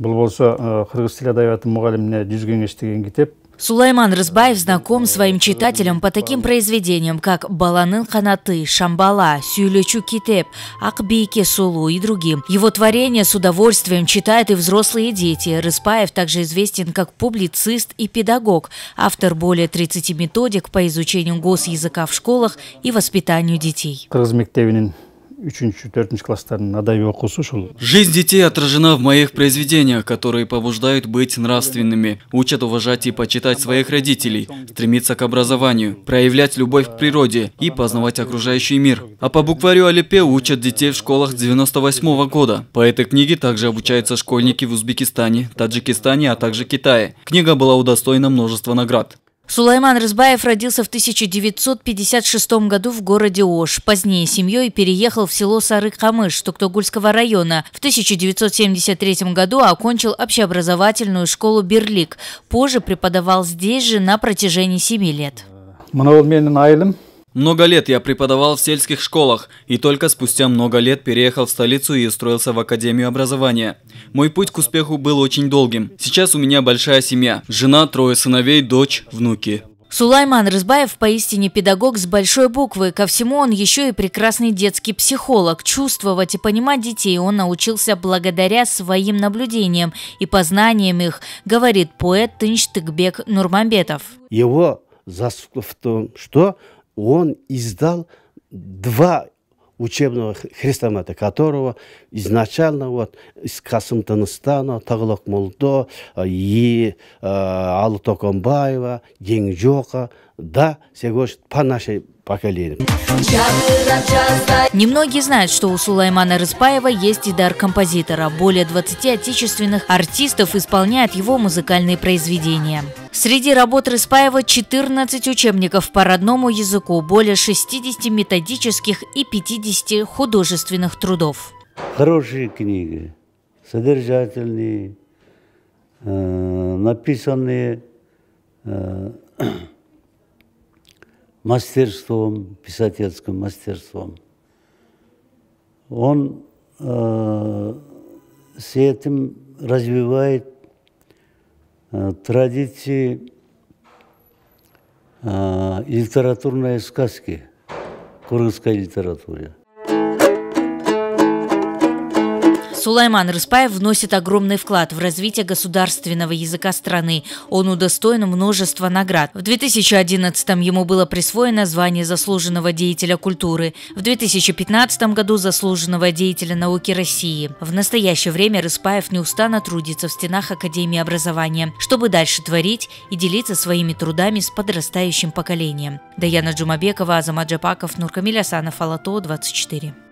бұл болса э, қырғыз тіл әдебиеті мұғаліміне жүз кеңеш деген Сулайман Рызбаев знаком своим читателям по таким произведениям, как «Баланын ханаты», «Шамбала», «Сюлечу китеп», «Акбейке Сулу» и другим. Его творения с удовольствием читают и взрослые дети. Рызбаев также известен как публицист и педагог, автор более 30 методик по изучению госязыка в школах и воспитанию детей жизнь детей отражена в моих произведениях которые побуждают быть нравственными учат уважать и почитать своих родителей стремиться к образованию проявлять любовь к природе и познавать окружающий мир а по букварю алипе учат детей в школах с 98 -го года по этой книге также обучаются школьники в узбекистане таджикистане а также китае книга была удостоена множества наград Сулайман Рызбаев родился в 1956 году в городе Ош. Позднее семьей переехал в село Сарык-Камыш Туктогульского района. В 1973 году окончил общеобразовательную школу «Берлик». Позже преподавал здесь же на протяжении семи лет. Много лет я преподавал в сельских школах и только спустя много лет переехал в столицу и устроился в Академию образования. Мой путь к успеху был очень долгим. Сейчас у меня большая семья. Жена, трое сыновей, дочь, внуки. Сулайман Рызбаев поистине педагог с большой буквы. Ко всему он еще и прекрасный детский психолог. Чувствовать и понимать детей он научился благодаря своим наблюдениям и познаниям их, говорит поэт Тынч Тыкбек Нурмамбетов. Его заслуга в том, что он издал два учебного хрестомата, которого изначально вот из Касымтаныстана, Таглак Молдо э, и э, Алла Токомбаева, Генджока – да, все по нашей поколению. Немногие знают, что у Сулаймана Рыспаева есть и дар композитора. Более 20 отечественных артистов исполняют его музыкальные произведения. Среди работ Рыспаева 14 учебников по родному языку, более 60 методических и 50 художественных трудов. Хорошие книги, содержательные, э, написанные э, мастерством, писательским мастерством. Он э, с этим развивает э, традиции э, литературной сказки, кыргызской литературе. Сулайман Рыспаев вносит огромный вклад в развитие государственного языка страны. Он удостоен множества наград. В 2011 ему было присвоено звание заслуженного деятеля культуры, в 2015 году заслуженного деятеля науки России. В настоящее время Рыспаев неустанно трудится в стенах Академии образования, чтобы дальше творить и делиться своими трудами с подрастающим поколением. Даяна Джумабекова, Азамат Джапаков, Нуркамиль Асанов, Алато, 24.